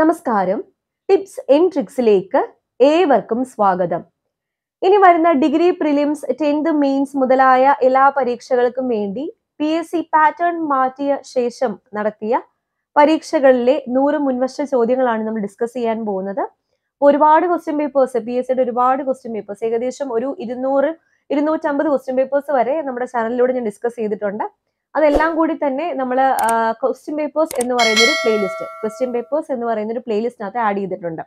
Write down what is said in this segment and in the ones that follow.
നമസ്കാരം tips and ട്രിക്സിലേക്ക് ഏവർക്കും സ്വാഗതം ഇനി വരുന്ന ഡിഗ്രി പ്രിലിംസ് ടെൻത് മെയിൻസ് മുതലായ എല്ലാ പരീക്ഷകൾക്കും വേണ്ടി പി എസ് സി പാറ്റേൺ മാറ്റിയ ശേഷം നടത്തിയ പരീക്ഷകളിലെ നൂറ് മുൻവശ ചോദ്യങ്ങളാണ് നമ്മൾ ഡിസ്കസ് ചെയ്യാൻ പോകുന്നത് ഒരുപാട് ക്വസ്റ്റ്യൻ പേപ്പേഴ്സ് പി എസ് സിയുടെ ഒരുപാട് ക്വസ്റ്റ്യൻ പേപ്പേഴ്സ് ഏകദേശം ഒരു ഇരുന്നൂറ് ഇരുന്നൂറ്റമ്പത് ക്വസ്റ്റ്യൻ പേപ്പേഴ്സ് വരെ നമ്മുടെ ചാനലിലൂടെ ഞാൻ ഡിസ്കസ് ചെയ്തിട്ടുണ്ട് അതെല്ലാം കൂടി തന്നെ നമ്മൾ ക്വസ്റ്റ്യൻ പേപ്പേഴ്സ് എന്ന് പറയുന്ന ഒരു പ്ലേലിസ്റ്റ് ക്വസ്റ്റ്യൻ പേപ്പേഴ്സ് എന്ന് പറയുന്ന ഒരു പ്ലേലിസ്റ്റിനകത്ത് ആഡ് ചെയ്തിട്ടുണ്ട്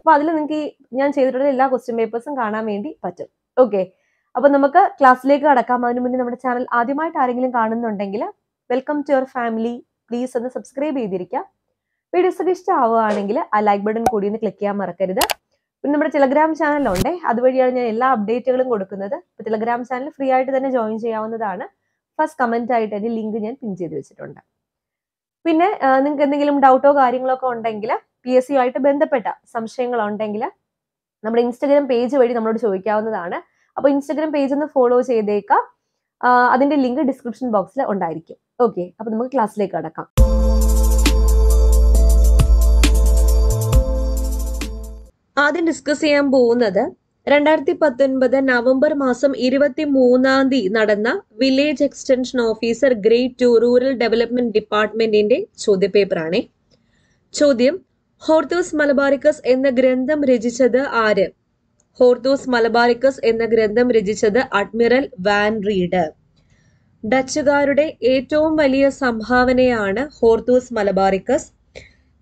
അപ്പോൾ അതിൽ നിങ്ങൾക്ക് ഈ ഞാൻ ചെയ്തിട്ടുള്ള എല്ലാ ക്വസ്റ്റ്യൻ പേപ്പേഴ്സും കാണാൻ വേണ്ടി പറ്റും ഓക്കെ അപ്പോൾ നമുക്ക് ക്ലാസ്സിലേക്ക് കടക്കാം അതിനു മുന്നേ നമ്മുടെ ചാനൽ ആദ്യമായിട്ട് ആരെങ്കിലും കാണുന്നുണ്ടെങ്കിൽ welcome to your family please ഒന്ന് സബ്സ്ക്രൈബ് ചെയ്തിരിക്കുക വീഡിയോസ് ഒക്കെ ഇഷ്ടമാവുകയാണെങ്കിൽ ആ ലൈക്ക് ബട്ടൺ കൂടി ഒന്ന് ക്ലിക്ക് ചെയ്യാൻ മറക്കരുത് പിന്നെ നമ്മുടെ ടെലഗ്രാം ചാനലുണ്ടേ അതുവഴിയാണ് ഞാൻ എല്ലാ അപ്ഡേറ്റുകളും കൊടുക്കുന്നത് ടെലഗ്രാം ചാനൽ ഫ്രീ ആയിട്ട് തന്നെ ജോയിൻ ചെയ്യാവുന്നതാണ് ഫസ്റ്റ് കമന്റ് ആയിട്ട് അതിന്റെ ലിങ്ക് ഞാൻ പിൻ ചെയ്ത് വെച്ചിട്ടുണ്ട് പിന്നെ നിങ്ങൾക്ക് എന്തെങ്കിലും ഡൗട്ടോ കാര്യങ്ങളോ ഒക്കെ ഉണ്ടെങ്കിൽ പി എസ് സി ആയിട്ട് ബന്ധപ്പെട്ട സംശയങ്ങൾ ഉണ്ടെങ്കിൽ നമ്മുടെ ഇൻസ്റ്റഗ്രാം പേജ് വഴി നമ്മളോട് ചോദിക്കാവുന്നതാണ് അപ്പോൾ ഇൻസ്റ്റഗ്രാം പേജ് ഒന്ന് ഫോളോ ചെയ്തേക്കാം അതിന്റെ ലിങ്ക് ഡിസ്ക്രിപ്ഷൻ ബോക്സിൽ ഉണ്ടായിരിക്കും ഓക്കെ അപ്പോൾ നമുക്ക് ക്ലാസ്സിലേക്ക് കടക്കാം ആദ്യം ഡിസ്കസ് ചെയ്യാൻ പോകുന്നത് രണ്ടായിരത്തി പത്തൊൻപത് നവംബർ മാസം ഇരുപത്തി മൂന്നാം തീയതി നടന്ന village extension officer great to rural development ഡിപ്പാർട്ട്മെന്റിന്റെ ചോദ്യപേപ്പറാണ് ചോദ്യം ഹോർത്തോസ് മലബാറിക്കസ് എന്ന ഗ്രന്ഥം രചിച്ചത് ആര് ഹോർത്തോസ് മലബാറിക്കസ് എന്ന ഗ്രന്ഥം രചിച്ചത് അഡ്മിറൽ വാൻ റീഡ് ഡച്ചുകാരുടെ ഏറ്റവും വലിയ സംഭാവനയാണ് ഹോർത്തോസ് മലബാറിക്കസ്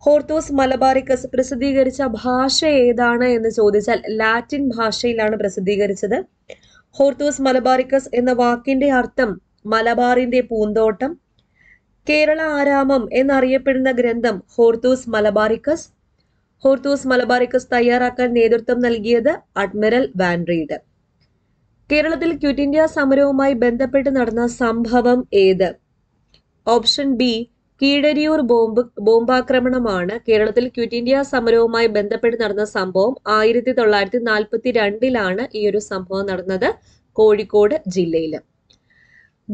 ഹോർത്തോസ് മലബാറിക്കസ് പ്രസിദ്ധീകരിച്ച ഭാഷ ഏതാണ് എന്ന് ചോദിച്ചാൽ ലാറ്റിൻ ഭാഷയിലാണ് പ്രസിദ്ധീകരിച്ചത് ഹോർത്തോസ് മലബാറിക്കസ് എന്ന വാക്കിന്റെ അർത്ഥം മലബാറിന്റെ പൂന്തോട്ടം കേരള ആരാമം എന്നറിയപ്പെടുന്ന ഗ്രന്ഥം ഹോർത്തോസ് മലബാറിക്കസ് ഹോർത്തോസ് മലബാറിക്കസ് തയ്യാറാക്കാൻ നേതൃത്വം നൽകിയത് അഡ്മിറൽ വാൻറീഡ് കേരളത്തിൽ ക്വിറ്റ് ഇന്ത്യ സമരവുമായി ബന്ധപ്പെട്ട് നടന്ന സംഭവം ഏത് ഓപ്ഷൻ ബി കീഴരിയൂർ ബോംബ് ബോംബാക്രമണമാണ് കേരളത്തിൽ ക്വിറ്റ് ഇന്ത്യ സമരവുമായി ബന്ധപ്പെട്ട് നടന്ന സംഭവം ആയിരത്തി തൊള്ളായിരത്തി നാൽപ്പത്തി രണ്ടിലാണ് ഈ ഒരു സംഭവം നടന്നത് കോഴിക്കോട് ജില്ലയിൽ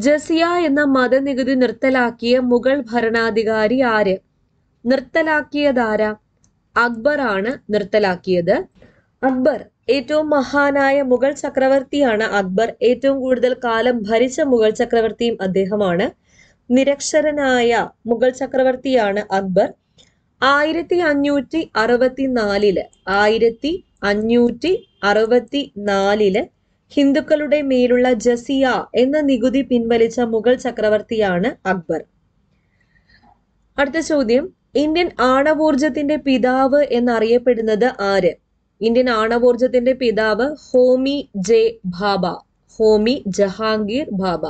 ജസിയ എന്ന മതനികുതി നിർത്തലാക്കിയ മുഗൾ ഭരണാധികാരി ആര് അക്ബർ ആണ് നിർത്തലാക്കിയത് അക്ബർ ഏറ്റവും മഹാനായ മുഗൾ ചക്രവർത്തിയാണ് അക്ബർ ഏറ്റവും കൂടുതൽ കാലം ഭരിച്ച മുഗൾ ചക്രവർത്തിയും അദ്ദേഹമാണ് നിരക്ഷരനായ മുഗൾ ചക്രവർത്തിയാണ് അക്ബർ ആയിരത്തി അഞ്ഞൂറ്റി അറുപത്തിനാലില് ആയിരത്തി അഞ്ഞൂറ്റി അറുപത്തി നാലില് ഹിന്ദുക്കളുടെ മേലുള്ള ജസിയ എന്ന നികുതി പിൻവലിച്ച മുഗൾ ചക്രവർത്തിയാണ് അക്ബർ അടുത്ത ചോദ്യം ഇന്ത്യൻ ആണവോർജത്തിന്റെ പിതാവ് എന്നറിയപ്പെടുന്നത് ആര് ഇന്ത്യൻ ആണവോർജത്തിന്റെ പിതാവ് ഹോമി ജെ ബാബ ഹോമി ജഹാംഗീർ ബാബ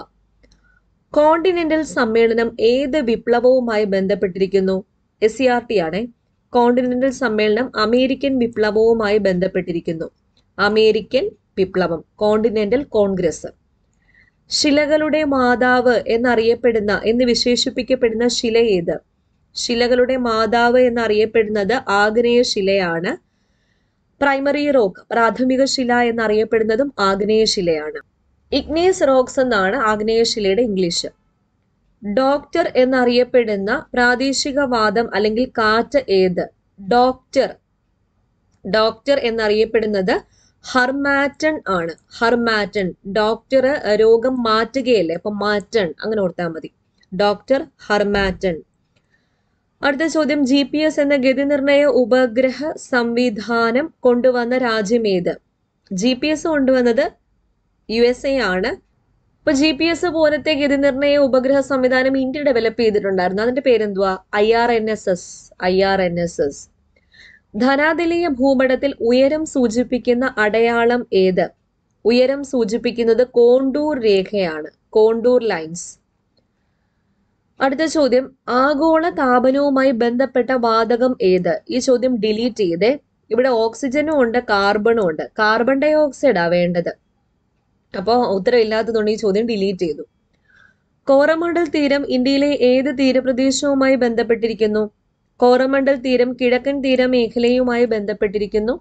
കോണ്ടിനെന്റൽ സമ്മേളനം ഏത് വിപ്ലവവുമായി ബന്ധപ്പെട്ടിരിക്കുന്നു എസ് സി ആർ ടി ആണ് കോണ്ടിനെന്റൽ സമ്മേളനം അമേരിക്കൻ വിപ്ലവവുമായി ബന്ധപ്പെട്ടിരിക്കുന്നു അമേരിക്കൻ വിപ്ലവം കോണ്ടിനെന്റൽ കോൺഗ്രസ് ശിലകളുടെ മാതാവ് എന്നറിയപ്പെടുന്ന എന്ന് വിശേഷിപ്പിക്കപ്പെടുന്ന ശില ഏത് ശിലകളുടെ മാതാവ് എന്നറിയപ്പെടുന്നത് ആഗ്നേയ ശിലയാണ് പ്രൈമറി റോക്ക് പ്രാഥമിക ശില എന്നറിയപ്പെടുന്നതും ആഗ്നേയ ശിലയാണ് ഇഗ്നീസ് റോക്സ് എന്നാണ് ആഗ്നേയശിലയുടെ ഇംഗ്ലീഷ് ഡോക്ടർ എന്നറിയപ്പെടുന്ന വാദം അല്ലെങ്കിൽ കാറ്റ് ഏത് ഡോക്ടർ ഡോക്ടർ എന്നറിയപ്പെടുന്നത് ഹർമാറ്റൺ ആണ് ഹർമാറ്റൺ ഡോക്ടർ രോഗം മാറ്റുകയല്ലേ അപ്പൊ മാറ്റൺ അങ്ങനെ ഓർത്താൽ മതി ഡോക്ടർ ഹർമാറ്റൺ അടുത്ത ചോദ്യം ജി പി എസ് എന്ന ഗതിനിർണയ ഉപഗ്രഹ സംവിധാനം കൊണ്ടുവന്ന രാജ്യമേത് ജി പി എസ് കൊണ്ടുവന്നത് യു എസ് എ ആണ് ഇപ്പോൾ ജി പി എസ് പോലത്തെ ഗതിനിർണയ ഉപഗ്രഹ സംവിധാനം ഇന്ത്യ ഡെവലപ്പ് ചെയ്തിട്ടുണ്ടായിരുന്നു അതിന്റെ പേരെന്തുവാ I R N S S I R N S S ധനാതിലീയ ഭൂപടത്തിൽ ഉയരം സൂചിപ്പിക്കുന്ന അടയാളം ഏത് ഉയരം സൂചിപ്പിക്കുന്നത് കോണ്ടൂർ രേഖയാണ് കോണ്ടൂർ ലൈൻസ് അടുത്ത ചോദ്യം ആഗോള താപനവുമായി ബന്ധപ്പെട്ട വാതകം ഏത് ഈ ചോദ്യം ഡിലീറ്റ് ചെയ്തേ ഇവിടെ ഓക്സിജനും ഉണ്ട് കാർബണും ഉണ്ട് കാർബൺ ഡൈ ഓക്സൈഡാണ് വേണ്ടത് അപ്പോൾ ഉത്തരവില്ലാത്തതുകൊണ്ട് ഈ ചോദ്യം ഡിലീറ്റ് ചെയ്തു കോറമണ്ഡൽ തീരം ഇന്ത്യയിലെ ഏത് തീരപ്രദേശവുമായി ബന്ധപ്പെട്ടിരിക്കുന്നു കോറമണ്ഡൽ തീരം കിഴക്കൻ തീര മേഖലയുമായി ബന്ധപ്പെട്ടിരിക്കുന്നു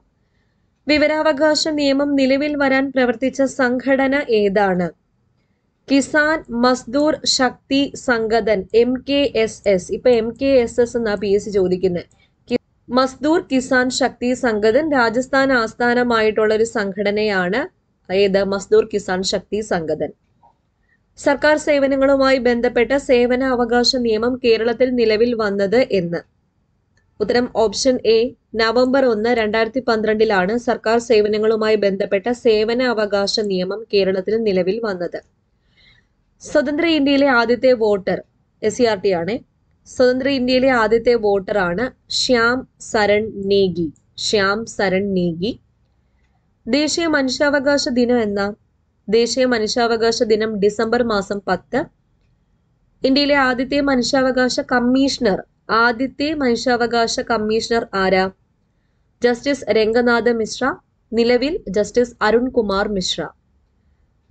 വിവരാവകാശ നിയമം നിലവിൽ വരാൻ പ്രവർത്തിച്ച സംഘടന ഏതാണ് Kisan Mazdoor Shakti Sangathan M K S S ഇപ്പൊ എം കെ എസ് എസ് എന്നാ പി എസ് ചോദിക്കുന്നത് മസ്ദൂർ കിസാൻ ശക്തി സംഗതൻ രാജസ്ഥാൻ ആസ്ഥാനമായിട്ടുള്ള ഒരു സംഘടനയാണ് അതായത് മസ്ദൂർ കിസാൻ ശക്തി സംഗതൻ സർക്കാർ സേവനങ്ങളുമായി ബന്ധപ്പെട്ട സേവന അവകാശ നിയമം കേരളത്തിൽ നിലവിൽ വന്നത് എന്ന് ഉത്തരം ഓപ്ഷൻ എ നവംബർ ഒന്ന് രണ്ടായിരത്തി പന്ത്രണ്ടിലാണ് സർക്കാർ സേവനങ്ങളുമായി ബന്ധപ്പെട്ട സേവന അവകാശ നിയമം കേരളത്തിൽ നിലവിൽ വന്നത് സ്വതന്ത്ര ഇന്ത്യയിലെ ആദ്യത്തെ voter S C R T ആണ് സ്വതന്ത്ര ഇന്ത്യയിലെ ആദ്യത്തെ വോട്ടറാണ് ശ്യാം സരൺ നേഗി ശ്യാം സരൺ നേഗി ദേശീയ മനുഷ്യാവകാശ ദിനം എന്ന ദേശീയ മനുഷ്യാവകാശ ദിനം ഡിസംബർ മാസം പത്ത് ഇന്ത്യയിലെ ആദ്യത്തെ മനുഷ്യാവകാശ കമ്മീഷണർ ആദ്യത്തെ മനുഷ്യാവകാശ കമ്മീഷണർ ആരാ ജസ്റ്റിസ് രംഗനാഥ മിശ്ര നിലവിൽ justice Arun Kumar Mishra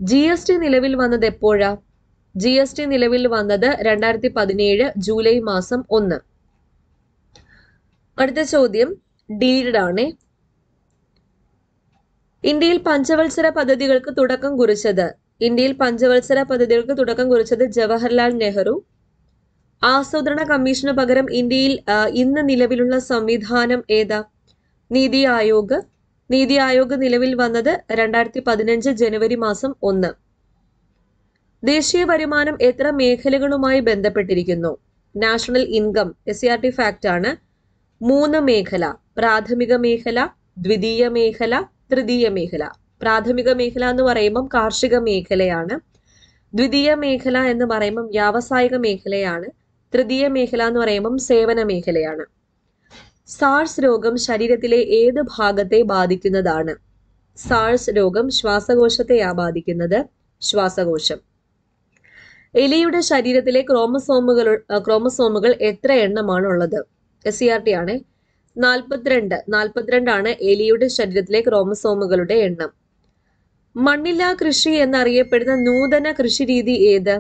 G S T നിലവിൽ വന്നത് എപ്പോഴാ ജി എസ് ടി നിലവിൽ വന്നത് രണ്ടായിരത്തി പതിനേഴ് ജൂലൈ മാസം ഒന്ന് അടുത്ത ചോദ്യം ഡീൽഡ് ആണേ ഇന്ത്യയിൽ പഞ്ചവത്സര പദ്ധതികൾക്ക് തുടക്കം കുറിച്ചത് ഇന്ത്യയിൽ പഞ്ചവത്സര പദ്ധതികൾക്ക് തുടക്കം കുറിച്ചത് ജവഹർലാൽ നെഹ്റു ആസൂത്രണ കമ്മീഷന് പകരം ഇന്ത്യയിൽ ഇന്ന് നിലവിലുള്ള സംവിധാനം ഏതാ നീതി ആയോഗ് നീതി ആയോഗ് നിലവിൽ വന്നത് രണ്ടായിരത്തി പതിനഞ്ച് ജനുവരി മാസം ഒന്ന് ദേശീയ വരുമാനം എത്ര മേഖലകളുമായി ബന്ധപ്പെട്ടിരിക്കുന്നു national income S C R T fact ആണ് മൂന്ന് മേഖല പ്രാഥമിക മേഖല ദ്വിതീയ മേഖല തൃതീയ മേഖല പ്രാഥമിക മേഖല എന്ന് പറയുമ്പം കാർഷിക മേഖലയാണ് ദ്വിതീയ മേഖല എന്ന് പറയുമ്പം വ്യാവസായിക മേഖലയാണ് തൃതീയ മേഖല എന്ന് പറയുമ്പം സേവന മേഖലയാണ് സാഴ്സ് രോഗം ശരീരത്തിലെ ഏത് ഭാഗത്തെ ബാധിക്കുന്നതാണ് സാഴ്സ് രോഗം ശ്വാസകോശത്തെയാ ബാധിക്കുന്നത് ശ്വാസകോശം എലിയുടെ ശരീരത്തിലെ ക്രോമസോമുകൾ ക്രോമസോമുകൾ എത്ര എണ്ണമാണുള്ളത് ഉള്ളത് എസ് സി ആർ ടി ആണേ നാൽപ്പത്തിരണ്ട് നാൽപ്പത്തിരണ്ടാണ് എലിയുടെ ശരീരത്തിലെ ക്രോമസോമുകളുടെ എണ്ണം മണ്ണില്ലാ കൃഷി എന്നറിയപ്പെടുന്ന നൂതന കൃഷി രീതി ഏത്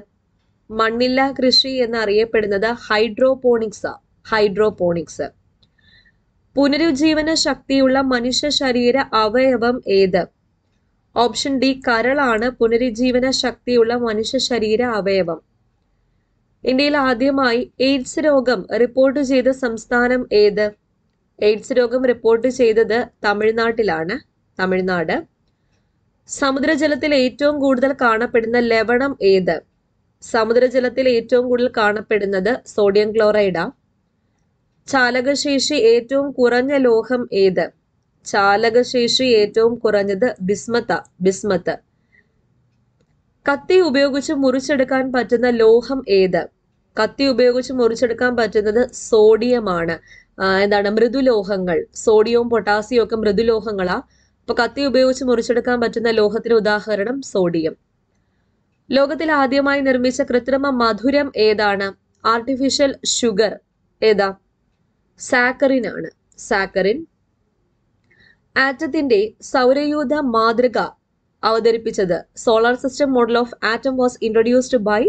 മണ്ണില്ലാ കൃഷി എന്നറിയപ്പെടുന്നത് ഹൈഡ്രോപോണിക്സ് ഹൈഡ്രോപോണിക്സ് പുനരുജ്ജീവന ശക്തിയുള്ള മനുഷ്യ ശരീര അവയവം ഏത് ഓപ്ഷൻ ഡി കരളാണ് പുനരുജ്ജീവന ശക്തിയുള്ള മനുഷ്യ ശരീര അവയവം ഇന്ത്യയിൽ ആദ്യമായി എയ്ഡ്സ് രോഗം റിപ്പോർട്ട് ചെയ്ത സംസ്ഥാനം ഏത് എയ്ഡ്സ് രോഗം റിപ്പോർട്ട് ചെയ്തത് തമിഴ്നാട്ടിലാണ് തമിഴ്നാട് സമുദ്രജലത്തിൽ ഏറ്റവും കൂടുതൽ കാണപ്പെടുന്ന ലവണം ഏത് സമുദ്രജലത്തിൽ ഏറ്റവും കൂടുതൽ കാണപ്പെടുന്നത് സോഡിയം ക്ലോറൈഡാ ചാലകശേഷി ഏറ്റവും കുറഞ്ഞ ലോഹം ഏത് ചാലകശേഷി ഏറ്റവും കുറഞ്ഞത് ബിസ്മത്ത ബിസ്മത്ത് കത്തി ഉപയോഗിച്ച് മുറിച്ചെടുക്കാൻ പറ്റുന്ന ലോഹം ഏത് കത്തി ഉപയോഗിച്ച് മുറിച്ചെടുക്കാൻ പറ്റുന്നത് സോഡിയമാണ് എന്താണ് മൃദുലോഹങ്ങൾ സോഡിയവും പൊട്ടാസ്യവും ഒക്കെ മൃദുലോഹങ്ങളാണ് അപ്പൊ കത്തി ഉപയോഗിച്ച് മുറിച്ചെടുക്കാൻ പറ്റുന്ന ലോഹത്തിന് ഉദാഹരണം സോഡിയം ലോകത്തിൽ ആദ്യമായി നിർമ്മിച്ച കൃത്രിമ മധുരം ഏതാണ് ആർട്ടിഫിഷ്യൽ ഷുഗർ ഏതാ സാക്കറിൻ ആണ് സാക്കറിൻ ആറ്റത്തിന്റെ സൗരയൂഥ മാതൃക അവതരിപ്പിച്ചത് solar system model of atom was introduced by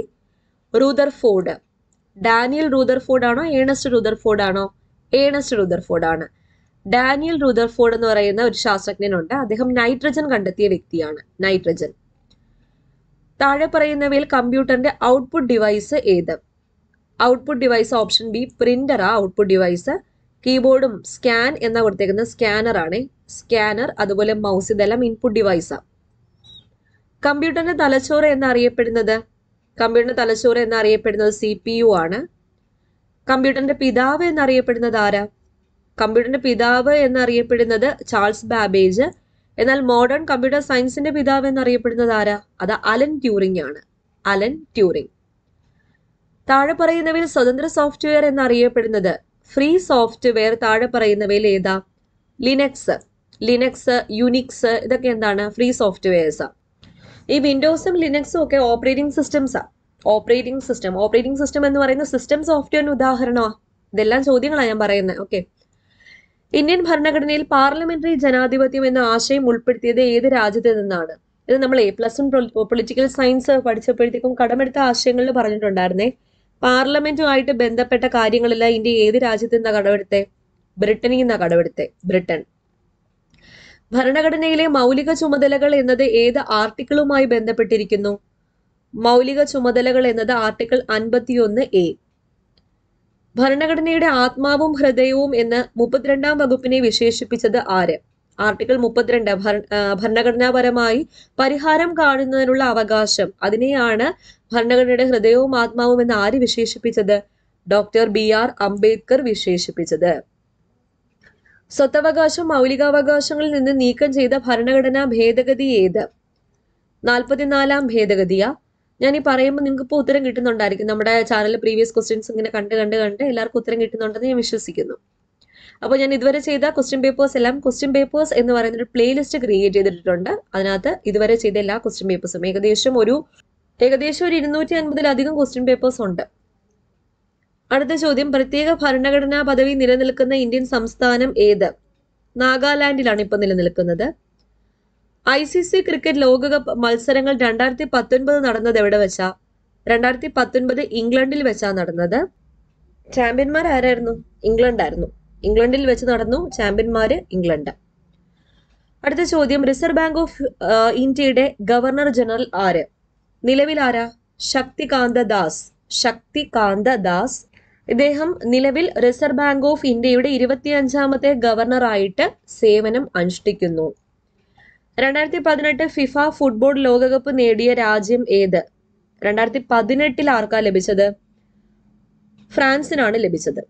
Rutherford Daniel Rutherford ആണോ ഏണസ്റ്റ് റൂദർഫോർഡ് ആണോ ഏണസ്റ്റ് റുദർഫോർഡ് ആണ് ഡാനിയൽ റുദർഫോർഡ് എന്ന് പറയുന്ന ഒരു ശാസ്ത്രജ്ഞനുണ്ട് അദ്ദേഹം നൈട്രജൻ കണ്ടെത്തിയ വ്യക്തിയാണ് നൈട്രജൻ താഴെ പറയുന്നവയിൽ കമ്പ്യൂട്ടറിന്റെ ഔട്ട്പുട്ട് ഡിവൈസ് ഏത് ഔട്ട്പുട്ട് ഡിവൈസ് ഓപ്ഷൻ ബി പ്രിന്ററാ ഔട്ട്പുട്ട് ഡിവൈസ് കീബോർഡും സ്കാൻ എന്ന കൊടുത്തേക്കുന്ന സ്കാനർ ആണ് സ്കാനർ അതുപോലെ മൗസ് ഇതെല്ലാം ഇൻപുട്ട് ഡിവൈസാണ് കമ്പ്യൂട്ടറിന്റെ തലച്ചോറ് എന്നറിയപ്പെടുന്നത് കമ്പ്യൂട്ടറിന്റെ തലച്ചോറ് എന്നറിയപ്പെടുന്നത് സി പി യു ആണ് കമ്പ്യൂട്ടറിന്റെ പിതാവ് എന്നറിയപ്പെടുന്നത് ആരാ കമ്പ്യൂട്ടറിന്റെ പിതാവ് എന്നറിയപ്പെടുന്നത് ചാൾസ് ബാബേജ് എന്നാൽ മോഡേൺ കമ്പ്യൂട്ടർ സയൻസിന്റെ പിതാവ് എന്നറിയപ്പെടുന്നത് ആരാ അത് അലൻ ട്യൂറിംഗ് ആണ് അലൻ ട്യൂറിംഗ് താഴെ പറയുന്നവയിൽ സ്വതന്ത്ര സോഫ്റ്റ്വെയർ എന്നറിയപ്പെടുന്നത് ഫ്രീ സോഫ്റ്റ്വെയർ താഴെ പറയുന്നവയിൽ ഏതാ ലിനക്സ് ലിനക്സ് യുനിക്സ് ഇതൊക്കെ എന്താണ് ഫ്രീ സോഫ്റ്റ്വെയർസാണ് ഈ വിൻഡോസും ലിനക്സും ഒക്കെ ഓപ്പറേറ്റിംഗ് സിസ്റ്റംസാണ് ഓപ്പറേറ്റിംഗ് സിസ്റ്റം ഓപ്പറേറ്റിംഗ് സിസ്റ്റം എന്ന് പറയുന്ന സിസ്റ്റം സോഫ്റ്റ്വെയറിന് ഉദാഹരണമാ ഇതെല്ലാം ചോദ്യങ്ങളാണ് ഞാൻ പറയുന്നത് ഓക്കെ ഇന്ത്യൻ ഭരണഘടനയിൽ പാർലമെന്ററി ജനാധിപത്യം എന്ന ആശയം ഉൾപ്പെടുത്തിയത് ഏത് രാജ്യത്ത് നിന്നാണ് ഇത് നമ്മൾ a plus one political science പഠിച്ചപ്പോഴത്തേക്കും കടമെടുത്ത ആശയങ്ങളിൽ പറഞ്ഞിട്ടുണ്ടായിരുന്നേ പാർലമെന്റുമായിട്ട് ബന്ധപ്പെട്ട കാര്യങ്ങളില്ല ഇന്ത്യ ഏത് രാജ്യത്ത് നിന്നാണ് കടമെടുത്തെ ബ്രിട്ടനിൽ നിന്നാണ് കടമെടുത്തെ ബ്രിട്ടൻ ഭരണഘടനയിലെ മൗലിക ചുമതലകൾ എന്നത് ഏത് ആർട്ടിക്കിളുമായി ബന്ധപ്പെട്ടിരിക്കുന്നു മൗലിക ചുമതലകൾ എന്നത് ആർട്ടിക്കിൾ അൻപത്തിയൊന്ന് എ ഭരണഘടനയുടെ ആത്മാവും ഹൃദയവും എന്ന് മുപ്പത്തിരണ്ടാം വകുപ്പിനെ വിശേഷിപ്പിച്ചത് ആര് ആർട്ടിക്കിൾ മുപ്പത്തിരണ്ട് ഭരണഘടനാപരമായി പരിഹാരം കാണുന്നതിനുള്ള അവകാശം അതിനെയാണ് ഭരണഘടനയുടെ ഹൃദയവും ആത്മാവും എന്ന് ആര് വിശേഷിപ്പിച്ചത് ഡോക്ടർ ബി ആർ അംബേദ്കർ വിശേഷിപ്പിച്ചത് സ്വത്തവകാശം മൗലികാവകാശങ്ങളിൽ നിന്ന് നീക്കം ചെയ്ത ഭരണഘടനാ ഭേദഗതി ഏത് നാൽപ്പത്തിനാലാം ഭേദഗതിയാ ഞാൻ ഈ പറയുമ്പോൾ നിങ്ങൾക്ക് ഇപ്പോൾ ഉത്തരം കിട്ടുന്നുണ്ടായിരിക്കും നമ്മുടെ ചാനലിൽ പ്രീവിയസ് ക്വസ്റ്റ്യൻസ് ഇങ്ങനെ കണ്ട് കണ്ട് കണ്ട് എല്ലാവർക്കും ഉത്തരം കിട്ടുന്നുണ്ടെന്ന് ഞാൻ വിശ്വസിക്കുന്നു അപ്പോൾ ഞാൻ ഇതുവരെ ചെയ്ത ക്വസ്റ്റ്യൻ പേപ്പേഴ്സ് എല്ലാം ക്വസ്റ്റ്യൻ പേപ്പേഴ്സ് എന്ന് പറയുന്ന ഒരു പ്ലേലിസ്റ്റ് ക്രിയേറ്റ് ചെയ്തിട്ടുണ്ട് അതിനകത്ത് ഇതുവരെ ചെയ്ത എല്ലാ ക്വസ്റ്റ്യൻ പേപ്പേഴ്സും ഏകദേശം ഒരു ഏകദേശം ഒരു ഇരുന്നൂറ്റി അൻപതിലധികം ക്വസ്റ്റ്യൻ പേപ്പേഴ്സ് ഉണ്ട് അടുത്ത ചോദ്യം പ്രത്യേക ഭരണഘടനാ പദവി നിലനിൽക്കുന്ന ഇന്ത്യൻ സംസ്ഥാനം ഏത് നാഗാലാൻഡിലാണ് ഇപ്പോൾ നിലനിൽക്കുന്നത് ഐ സി സി ക്രിക്കറ്റ് ലോകകപ്പ് മത്സരങ്ങൾ രണ്ടായിരത്തി പത്തൊൻപത് നടന്നത് എവിടെ വെച്ചാ രണ്ടായിരത്തി പത്തൊൻപത് ഇംഗ്ലണ്ടിൽ വെച്ചാ നടന്നത് ചാമ്പ്യന്മാർ ആരായിരുന്നു ഇംഗ്ലണ്ടായിരുന്നു ഇംഗ്ലണ്ടിൽ വെച്ച് നടന്നു ചാമ്പ്യന്മാര് ഇംഗ്ലണ്ട് അടുത്ത ചോദ്യം റിസർവ് ബാങ്ക് ഓഫ് ഇന്ത്യയുടെ ഗവർണർ ജനറൽ ആര് നിലവിൽ ആരാ ശക്തികാന്ത ദാസ് ശക്തികാന്ത ദാസ് ഇദ്ദേഹം നിലവിൽ റിസർവ് ബാങ്ക് ഓഫ് ഇന്ത്യയുടെ ഇരുപത്തിയഞ്ചാമത്തെ ഗവർണറായിട്ട് സേവനം അനുഷ്ഠിക്കുന്നു രണ്ടായിരത്തി പതിനെട്ട് ഫിഫ ഫുട്ബോൾ ലോകകപ്പ് നേടിയ രാജ്യം ഏത് രണ്ടായിരത്തി പതിനെട്ടിൽ ആർക്കാ ലഭിച്ചത് ഫ്രാൻസിനാണ് ലഭിച്ചത്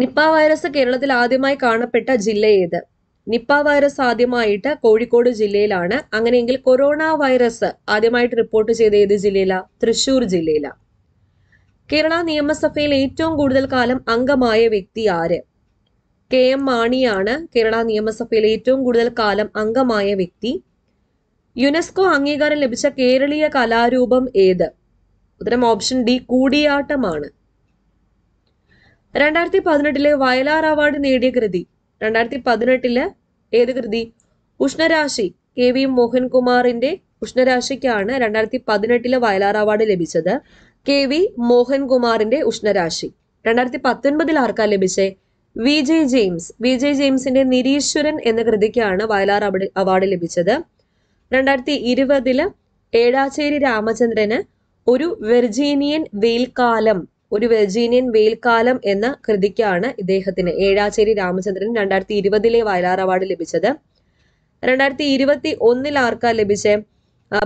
നിപ്പ വൈറസ് കേരളത്തിൽ ആദ്യമായി കാണപ്പെട്ട ജില്ല ഏത് നിപ്പ വൈറസ് ആദ്യമായിട്ട് കോഴിക്കോട് ജില്ലയിലാണ് അങ്ങനെയെങ്കിൽ കൊറോണ വൈറസ് ആദ്യമായിട്ട് റിപ്പോർട്ട് ചെയ്ത ഏത് ജില്ലയിലാ തൃശൂർ ജില്ലയിലാണ് കേരള നിയമസഭയിൽ ഏറ്റവും കൂടുതൽ കാലം അംഗമായ വ്യക്തി ആര് കെ എം മാണിയാണ് കേരള നിയമസഭയിൽ ഏറ്റവും കൂടുതൽ കാലം അംഗമായ വ്യക്തി യുനെസ്കോ അംഗീകാരം ലഭിച്ച കേരളീയ കലാരൂപം ഏത് ഉത്തരം ഓപ്ഷൻ ഡി കൂടിയാട്ടമാണ് രണ്ടായിരത്തി പതിനെട്ടിലെ വയലാർ അവാർഡ് നേടിയ കൃതി രണ്ടായിരത്തി പതിനെട്ടില് ഏത് കൃതി ഉഷ്ണരാശി കെ വി മോഹൻകുമാറിന്റെ ഉഷ്ണരാശിക്കാണ് രണ്ടായിരത്തി പതിനെട്ടിലെ വയലാർ അവാർഡ് ലഭിച്ചത് കെ വി മോഹൻകുമാറിന്റെ ഉഷ്ണരാശി രണ്ടായിരത്തി പത്തൊൻപതിൽ ആർക്കാ ലഭിച്ചേ V J James V J ജെയിംസിന്റെ നിരീശ്വരൻ എന്ന കൃതിക്കാണ് വയലാർ അവാർഡ് ലഭിച്ചത് രണ്ടായിരത്തി ഇരുപതില് ഏഴാച്ചേരി രാമചന്ദ്രന് ഒരു വെർജീനിയൻ വെയിൽക്കാലം ഒരു വെർജീനിയൻ വെയിൽക്കാലം എന്ന കൃതിക്കാണ് ഇദ്ദേഹത്തിന് ഏഴാച്ചേരി രാമചന്ദ്രൻ രണ്ടായിരത്തി ഇരുപതിലെ വയലാർ അവാർഡ് ലഭിച്ചത് രണ്ടായിരത്തി ഇരുപത്തി ഒന്നിൽ ആർക്കാ ലഭിച്ച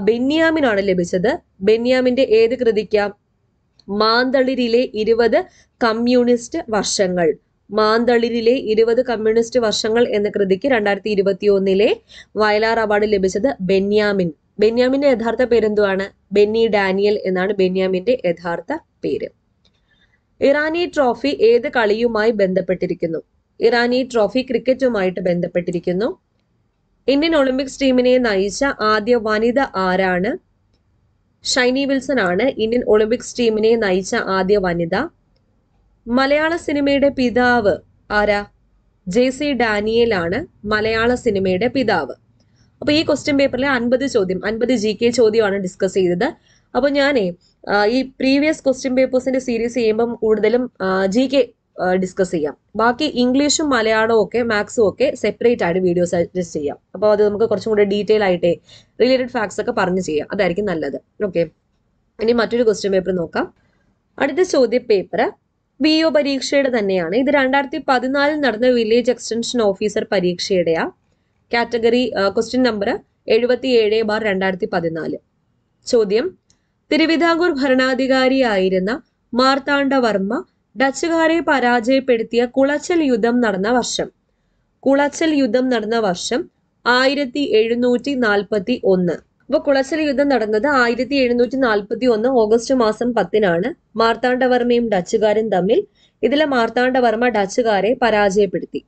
ബെന്യാമിനാണ് ലഭിച്ചത് ബെന്യാമിന്റെ ഏത് കൃതിക്ക മാന്തളിരിലെ ഇരുപത് കമ്മ്യൂണിസ്റ്റ് വർഷങ്ങൾ മാന്തളിരിലെ ഇരുപത് കമ്മ്യൂണിസ്റ്റ് വർഷങ്ങൾ എന്ന കൃതിക്ക് രണ്ടായിരത്തി ഒന്നിലെ വയലാർ അവാർഡ് ലഭിച്ചത് ബെന്യാമിൻ ബെന്യാമിന്റെ യഥാർത്ഥ പേരെന്തുവാണ് ബെന്നി ഡാനിയൽ എന്നാണ് ബെന്യാമിന്റെ യഥാർത്ഥ പേര് ഇറാനി ട്രോഫി ഏത് കളിയുമായി ബന്ധപ്പെട്ടിരിക്കുന്നു ഇറാനി ട്രോഫി ക്രിക്കറ്റുമായിട്ട് ബന്ധപ്പെട്ടിരിക്കുന്നു ഇന്ത്യൻ ഒളിമ്പിക്സ് ടീമിനെ നയിച്ച ആദ്യ വനിത ആരാണ് ഷൈനി വിൽസൺ ആണ് ഇന്ത്യൻ ഒളിമ്പിക്സ് ടീമിനെ നയിച്ച ആദ്യ വനിത മലയാള സിനിമയുടെ പിതാവ് ആരാ ജെ സി ആണ് മലയാള സിനിമയുടെ പിതാവ് അപ്പോൾ ഈ ക്വസ്റ്റ്യൻ പേപ്പറിലെ അൻപത് ചോദ്യം അൻപത് ജി കെ ചോദ്യമാണ് ഡിസ്കസ് ചെയ്തത് അപ്പോൾ ഞാനേ ഈ പ്രീവിയസ് ക്വസ്റ്റ്യൻ പേപ്പേഴ്സിന്റെ സീരീസ് ചെയ്യുമ്പം കൂടുതലും ജി കെ ഡിസ്കസ് ചെയ്യാം ബാക്കി ഇംഗ്ലീഷും മലയാളവും ഒക്കെ മാത്സും ഒക്കെ സെപ്പറേറ്റ് ആയിട്ട് വീഡിയോ സജസ്റ്റ് ചെയ്യാം അപ്പോൾ അത് നമുക്ക് കുറച്ചും കൂടെ ഡീറ്റെയിൽ ആയിട്ട് റിലേറ്റഡ് ഫാക്ട്സ് ഒക്കെ പറഞ്ഞ് ചെയ്യാം അതായിരിക്കും നല്ലത് ഓക്കെ ഇനി മറ്റൊരു ക്വസ്റ്റ്യൻ പേപ്പർ നോക്കാം അടുത്ത ചോദ്യ പേപ്പർ ബി ഒ പരീക്ഷയുടെ തന്നെയാണ് ഇത് രണ്ടായിരത്തി പതിനാലിൽ നടന്ന വില്ലേജ് എക്സ്റ്റൻഷൻ ഓഫീസർ പരീക്ഷയുടെയാ കാറ്റഗറി ക്വസ്റ്റ്യൻ നമ്പർ എഴുപത്തി ഏഴ് ബാർ രണ്ടായിരത്തി പതിനാല് ചോദ്യം തിരുവിതാംകൂർ ഭരണാധികാരിയായിരുന്ന മാർത്താണ്ഡവർമ്മ ഡച്ചുകാരെ പരാജയപ്പെടുത്തിയ കുളച്ചൽ യുദ്ധം നടന്ന വർഷം കുളച്ചൽ യുദ്ധം നടന്ന വർഷം ആയിരത്തി എഴുന്നൂറ്റി നാൽപ്പത്തി ഒന്ന് അപ്പോൾ കുളച്ചൽ യുദ്ധം നടന്നത് ആയിരത്തി എഴുന്നൂറ്റി നാൽപ്പത്തി ഒന്ന് ഓഗസ്റ്റ് മാസം പത്തിനാണ് മാർത്താണ്ഡവർമ്മയും ഡച്ചുകാരും തമ്മിൽ ഇതിലെ മാർത്താണ്ഡവർമ്മ ഡച്ചുകാരെ പരാജയപ്പെടുത്തി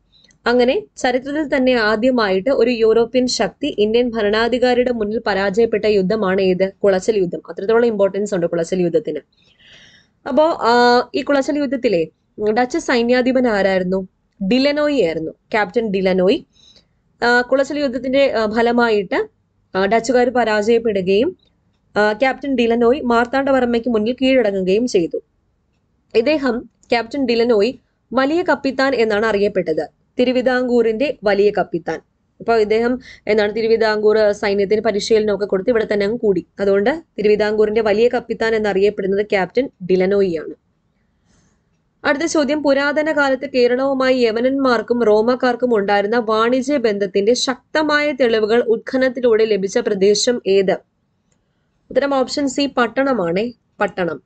അങ്ങനെ ചരിത്രത്തിൽ തന്നെ ആദ്യമായിട്ട് ഒരു യൂറോപ്യൻ ശക്തി ഇന്ത്യൻ ഭരണാധികാരിയുടെ മുന്നിൽ പരാജയപ്പെട്ട യുദ്ധമാണ് ഏത് കുളച്ചൽ യുദ്ധം അത്രത്തോളം ഇമ്പോർട്ടൻസ് ഉണ്ട് കുളച്ചൽ യുദ്ധത്തിന് അപ്പോ ഈ കുളച്ചൽ യുദ്ധത്തിലെ ഡച്ച് സൈന്യാധിപൻ ആരായിരുന്നു ഡിലനോയി ആയിരുന്നു ക്യാപ്റ്റൻ ഡിലനോയി കുളച്ചൽ യുദ്ധത്തിന്റെ ഫലമായിട്ട് ഡച്ചുകാർ പരാജയപ്പെടുകയും ക്യാപ്റ്റൻ ഡിലനോയ് മാർത്താണ്ഡവർമ്മയ്ക്ക് മുന്നിൽ കീഴടങ്ങുകയും ചെയ്തു ഇദ്ദേഹം ക്യാപ്റ്റൻ ഡിലനോയ് വലിയ കപ്പിത്താൻ എന്നാണ് അറിയപ്പെട്ടത് തിരുവിതാംകൂറിന്റെ വലിയ കപ്പിത്താൻ അപ്പോൾ ഇദ്ദേഹം എന്താണ് തിരുവിതാംകൂർ സൈന്യത്തിന് പരിശീലനമൊക്കെ കൊടുത്ത് ഇവിടെ തന്നെ അങ്ങ് കൂടി അതുകൊണ്ട് തിരുവിതാംകൂറിന്റെ വലിയ കപ്പിത്താൻ എന്നറിയപ്പെടുന്നത് ക്യാപ്റ്റൻ ഡിലനോയി ആണ് അടുത്ത ചോദ്യം പുരാതന കാലത്ത് കേരളവുമായി യവനന്മാർക്കും റോമക്കാർക്കും ഉണ്ടായിരുന്ന വാണിജ്യ ബന്ധത്തിന്റെ ശക്തമായ തെളിവുകൾ ഉത്ഖനത്തിലൂടെ ലഭിച്ച പ്രദേശം ഏത് ഉത്തരം ഓപ്ഷൻ സി പട്ടണമാണ് പട്ടണം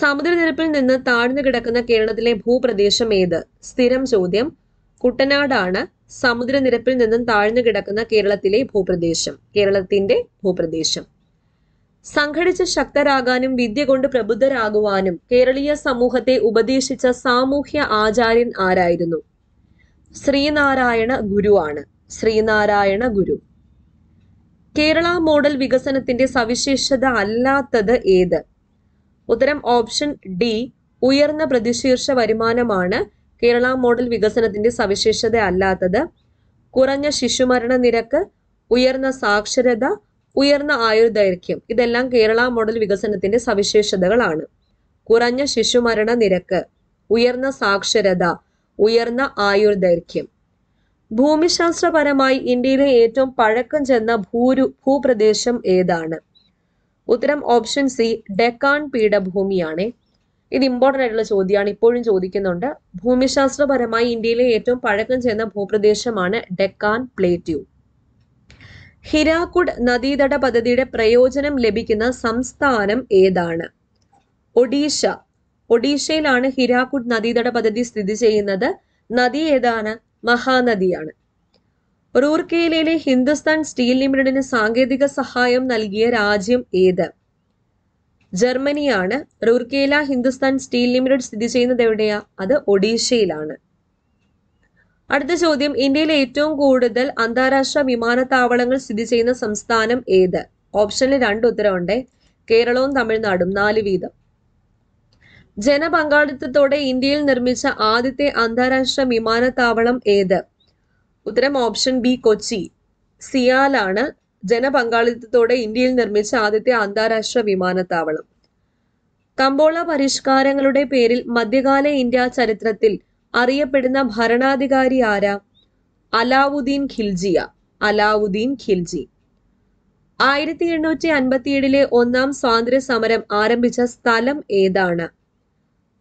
സമുദ്രനിരപ്പിൽ നിന്ന് താഴ്ന്നു കിടക്കുന്ന കേരളത്തിലെ ഭൂപ്രദേശം ഏത് സ്ഥിരം ചോദ്യം കുട്ടനാടാണ് സമുദ്രനിരപ്പിൽ നിന്നും താഴ്ന്നു കിടക്കുന്ന കേരളത്തിലെ ഭൂപ്രദേശം കേരളത്തിന്റെ ഭൂപ്രദേശം സംഘടിച്ച് ശക്തരാകാനും വിദ്യ കൊണ്ട് പ്രബുദ്ധരാകുവാനും കേരളീയ സമൂഹത്തെ ഉപദേശിച്ച സാമൂഹ്യ ആചാര്യൻ ആരായിരുന്നു ശ്രീനാരായണ ഗുരുവാണ് ശ്രീനാരായണ ഗുരു കേരള മോഡൽ വികസനത്തിന്റെ സവിശേഷത അല്ലാത്തത് ഏത് ഉത്തരം ഓപ്ഷൻ ഡി ഉയർന്ന പ്രതിശീർഷ വരുമാനമാണ് കേരള മോഡൽ വികസനത്തിന്റെ സവിശേഷത അല്ലാത്തത് കുറഞ്ഞ ശിശുമരണ നിരക്ക് ഉയർന്ന സാക്ഷരത ഉയർന്ന ആയുർദൈർഘ്യം ഇതെല്ലാം കേരള മോഡൽ വികസനത്തിന്റെ സവിശേഷതകളാണ് കുറഞ്ഞ ശിശുമരണ നിരക്ക് ഉയർന്ന സാക്ഷരത ഉയർന്ന ആയുർദൈർഘ്യം ഭൂമിശാസ്ത്രപരമായി ഇന്ത്യയിലെ ഏറ്റവും പഴക്കം ചെന്ന ഭൂരു ഭൂപ്രദേശം ഏതാണ് ഉത്തരം ഓപ്ഷൻ സി ഡെക്കാൻ പീഠഭൂമിയാണ് ഇത് ഇമ്പോർട്ടൻ്റ് ആയിട്ടുള്ള ചോദ്യമാണ് ഇപ്പോഴും ചോദിക്കുന്നുണ്ട് ഭൂമിശാസ്ത്രപരമായി ഇന്ത്യയിലെ ഏറ്റവും പഴക്കം ചെന്ന ഭൂപ്രദേശമാണ് ഡെക്കാൻ പ്ലേറ്റ്യൂ ഹിരാക്കുഡ് നദീതട പദ്ധതിയുടെ പ്രയോജനം ലഭിക്കുന്ന സംസ്ഥാനം ഏതാണ് ഒഡീഷ ഒഡീഷയിലാണ് ഹിരാക്കുഡ് നദീതട പദ്ധതി സ്ഥിതി ചെയ്യുന്നത് നദി ഏതാണ് മഹാനദിയാണ് റൂർക്കേലയിലെ ഹിന്ദുസ്ഥാൻ സ്റ്റീൽ ലിമിറ്റഡിന് സാങ്കേതിക സഹായം നൽകിയ രാജ്യം ഏത് ജർമ്മനിയാണ് റൂർക്കേല ഹിന്ദുസ്ഥാൻ സ്റ്റീൽ ലിമിറ്റഡ് സ്ഥിതി ചെയ്യുന്നത് എവിടെയാ അത് ഒഡീഷയിലാണ് അടുത്ത ചോദ്യം ഇന്ത്യയിലെ ഏറ്റവും കൂടുതൽ അന്താരാഷ്ട്ര വിമാനത്താവളങ്ങൾ സ്ഥിതി ചെയ്യുന്ന സംസ്ഥാനം ഏത് ഓപ്ഷനിൽ രണ്ട് ഉത്തരവുണ്ട് കേരളവും തമിഴ്നാടും നാല് വീതം ജനപങ്കാളിത്തത്തോടെ ഇന്ത്യയിൽ നിർമ്മിച്ച ആദ്യത്തെ അന്താരാഷ്ട്ര വിമാനത്താവളം ഏത് ഉത്തരം ഓപ്ഷൻ ബി കൊച്ചി സിയാലാണ് ജനപങ്കാളിത്തത്തോടെ ഇന്ത്യയിൽ നിർമ്മിച്ച ആദ്യത്തെ അന്താരാഷ്ട്ര വിമാനത്താവളം കമ്പോള പരിഷ്കാരങ്ങളുടെ പേരിൽ മധ്യകാല ഇന്ത്യ ചരിത്രത്തിൽ അറിയപ്പെടുന്ന ഭരണാധികാരി ആരാ അലാവുദ്ദീൻ ഖിൽജിയ അലാവുദ്ദീൻ ഖിൽജി ആയിരത്തി എണ്ണൂറ്റി അൻപത്തിയേഴിലെ ഒന്നാം സ്വാതന്ത്ര്യ സമരം ആരംഭിച്ച സ്ഥലം ഏതാണ്